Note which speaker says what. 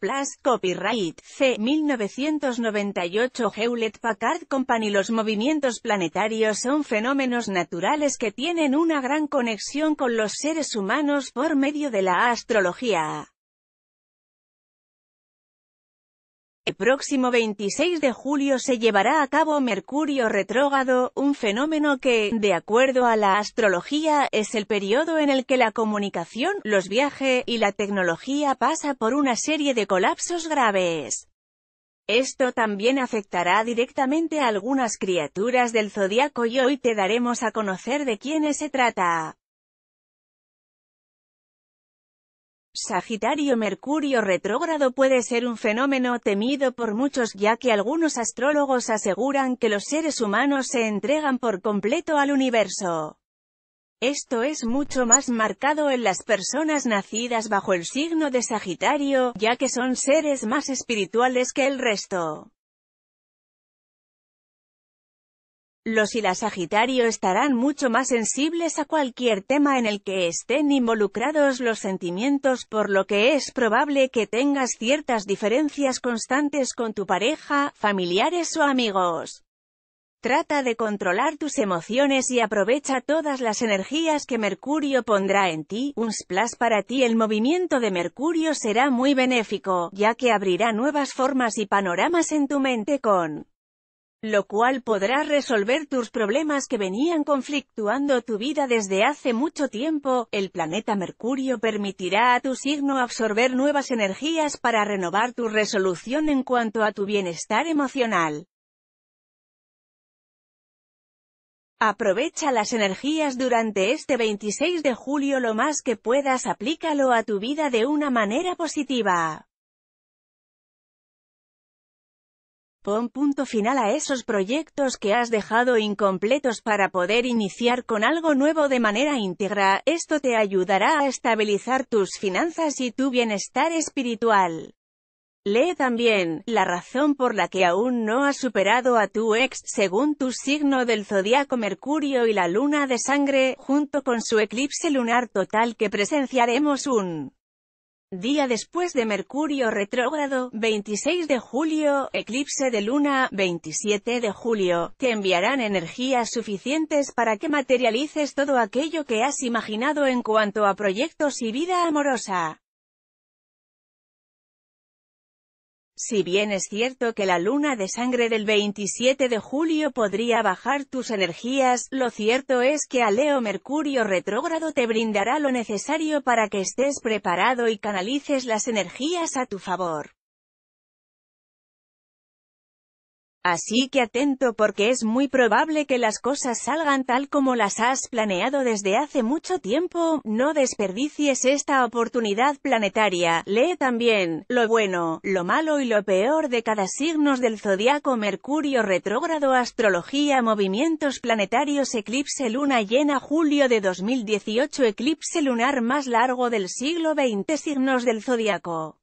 Speaker 1: Plus copyright, C. 1998 Hewlett Packard Company Los movimientos planetarios son fenómenos naturales que tienen una gran conexión con los seres humanos por medio de la astrología. El próximo 26 de julio se llevará a cabo Mercurio retrógado, un fenómeno que, de acuerdo a la astrología, es el periodo en el que la comunicación, los viajes y la tecnología pasa por una serie de colapsos graves. Esto también afectará directamente a algunas criaturas del zodiaco y hoy te daremos a conocer de quiénes se trata. Sagitario Mercurio retrógrado puede ser un fenómeno temido por muchos ya que algunos astrólogos aseguran que los seres humanos se entregan por completo al universo. Esto es mucho más marcado en las personas nacidas bajo el signo de Sagitario, ya que son seres más espirituales que el resto. Los y la Sagitario estarán mucho más sensibles a cualquier tema en el que estén involucrados los sentimientos, por lo que es probable que tengas ciertas diferencias constantes con tu pareja, familiares o amigos. Trata de controlar tus emociones y aprovecha todas las energías que Mercurio pondrá en ti. Un splash para ti el movimiento de Mercurio será muy benéfico, ya que abrirá nuevas formas y panoramas en tu mente con lo cual podrá resolver tus problemas que venían conflictuando tu vida desde hace mucho tiempo, el planeta Mercurio permitirá a tu signo absorber nuevas energías para renovar tu resolución en cuanto a tu bienestar emocional. Aprovecha las energías durante este 26 de julio lo más que puedas aplícalo a tu vida de una manera positiva. Pon punto final a esos proyectos que has dejado incompletos para poder iniciar con algo nuevo de manera íntegra, esto te ayudará a estabilizar tus finanzas y tu bienestar espiritual. Lee también, la razón por la que aún no has superado a tu ex, según tu signo del zodiaco Mercurio y la luna de sangre, junto con su eclipse lunar total que presenciaremos un Día después de Mercurio retrógrado, 26 de julio, eclipse de luna, 27 de julio, te enviarán energías suficientes para que materialices todo aquello que has imaginado en cuanto a proyectos y vida amorosa. Si bien es cierto que la luna de sangre del 27 de julio podría bajar tus energías, lo cierto es que a Leo Mercurio retrógrado te brindará lo necesario para que estés preparado y canalices las energías a tu favor. Así que atento porque es muy probable que las cosas salgan tal como las has planeado desde hace mucho tiempo, no desperdicies esta oportunidad planetaria, lee también, lo bueno, lo malo y lo peor de cada signos del zodiaco Mercurio retrógrado Astrología Movimientos planetarios Eclipse Luna llena Julio de 2018 Eclipse lunar más largo del siglo XX Signos del zodiaco